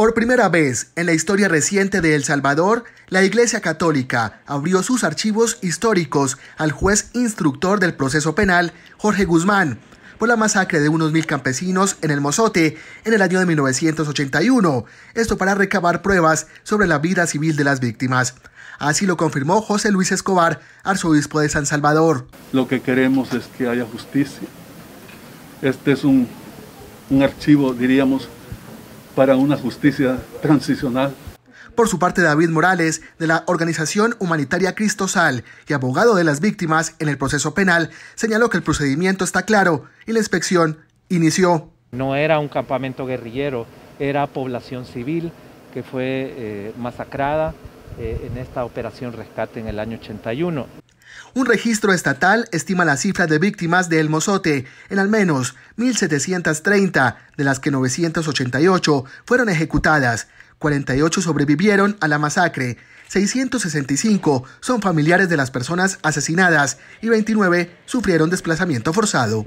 Por primera vez en la historia reciente de El Salvador, la Iglesia Católica abrió sus archivos históricos al juez instructor del proceso penal, Jorge Guzmán, por la masacre de unos mil campesinos en el Mozote en el año de 1981, esto para recabar pruebas sobre la vida civil de las víctimas. Así lo confirmó José Luis Escobar, arzobispo de San Salvador. Lo que queremos es que haya justicia. Este es un, un archivo, diríamos, para una justicia transicional. Por su parte, David Morales, de la organización humanitaria Cristosal y abogado de las víctimas en el proceso penal, señaló que el procedimiento está claro y la inspección inició. No era un campamento guerrillero, era población civil que fue eh, masacrada eh, en esta operación rescate en el año 81. Un registro estatal estima la cifra de víctimas de El Mozote en al menos 1.730, de las que 988 fueron ejecutadas, 48 sobrevivieron a la masacre, 665 son familiares de las personas asesinadas y 29 sufrieron desplazamiento forzado.